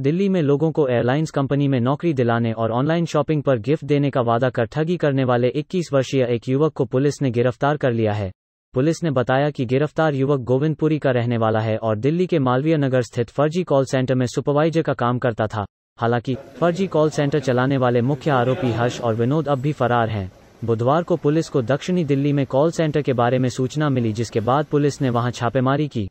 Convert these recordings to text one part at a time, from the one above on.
दिल्ली में लोगों को एयरलाइंस कंपनी में नौकरी दिलाने और ऑनलाइन शॉपिंग पर गिफ्ट देने का वादा कर ठगी करने वाले 21 वर्षीय एक युवक को पुलिस ने गिरफ्तार कर लिया है पुलिस ने बताया कि गिरफ्तार युवक गोविंदपुरी का रहने वाला है और दिल्ली के मालवीय नगर स्थित फर्जी कॉल सेंटर में सुपरवाइजर का काम करता था हालांकि फर्जी कॉल सेंटर चलाने वाले मुख्य आरोपी हर्ष और विनोद अब भी फरार हैं बुधवार को पुलिस को दक्षिणी दिल्ली में कॉल सेंटर के बारे में सूचना मिली जिसके बाद पुलिस ने वहां छापेमारी की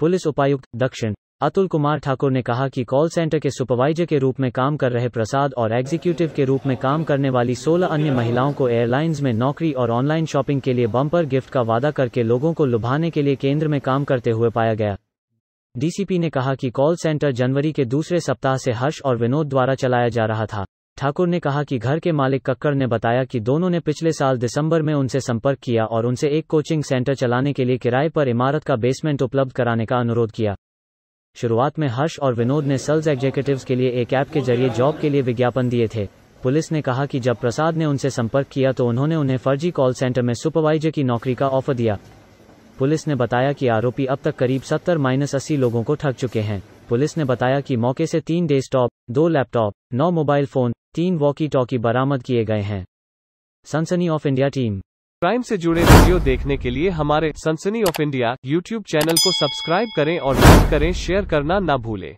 पुलिस उपायुक्त दक्षिण अतुल कुमार ठाकुर ने कहा कि कॉल सेंटर के सुपरवाइजर के रूप में काम कर रहे प्रसाद और एग्जीक्यूटिव के रूप में काम करने वाली 16 अन्य महिलाओं को एयरलाइंस में नौकरी और ऑनलाइन शॉपिंग के लिए बम्पर गिफ्ट का वादा करके लोगों को लुभाने के लिए केंद्र में काम करते हुए पाया गया डीसीपी ने कहा कि कॉल सेंटर जनवरी के दूसरे सप्ताह से हर्ष और विनोद द्वारा चलाया जा रहा था ठाकुर ने कहा कि घर के मालिक कक्कर ने बताया कि दोनों ने पिछले साल दिसंबर में उनसे संपर्क किया और उनसे एक कोचिंग सेंटर चलाने के लिए किराए पर इमारत का बेसमेंट उपलब्ध कराने का अनुरोध किया शुरुआत में हर्ष और विनोद ने सेल्स एग्जीक्यूटिव के लिए एक ऐप के जरिए जॉब के लिए विज्ञापन दिए थे पुलिस ने कहा कि जब प्रसाद ने उनसे संपर्क किया तो उन्होंने उन्हें फर्जी कॉल सेंटर में सुपरवाइजर की नौकरी का ऑफर दिया पुलिस ने बताया कि आरोपी अब तक करीब 70 माइनस अस्सी लोगों को ठग चुके हैं पुलिस ने बताया कि मौके से तीन डेस्कटॉप दो लैपटॉप नौ मोबाइल फोन तीन वॉकी टॉकी बरामद किए गए हैं सनसनी ऑफ इंडिया टीम क्राइम से जुड़े वीडियो देखने के लिए हमारे Sansani of India YouTube channel को सब्सक्राइब करें और लाइक करें शेयर करना ना भूलें